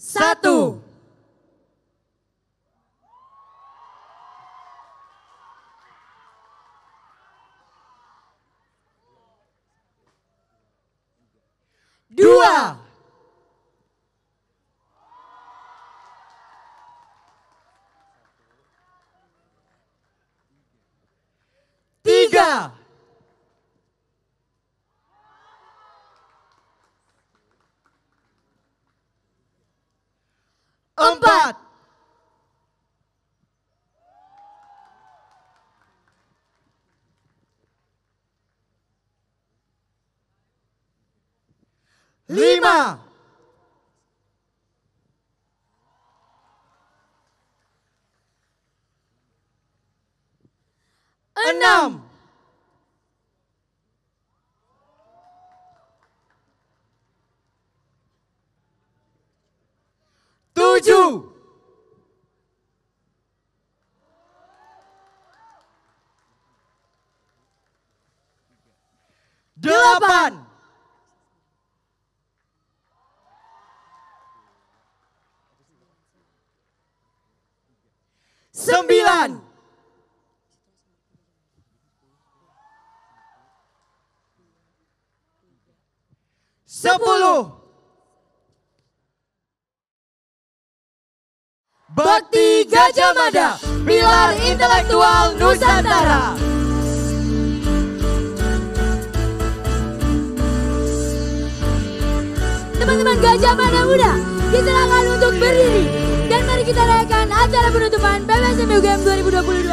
satu. Dua. Tiga. lima. Enam. Tujuh. Delapan. sembilan. Sepuluh. Bakti Gajah Mada, pilar intelektual Nusantara. Teman-teman Gajah Mada muda, kita akan untuk berdiri. Dan mari kita rayakan acara penutupan SMBUGM 2022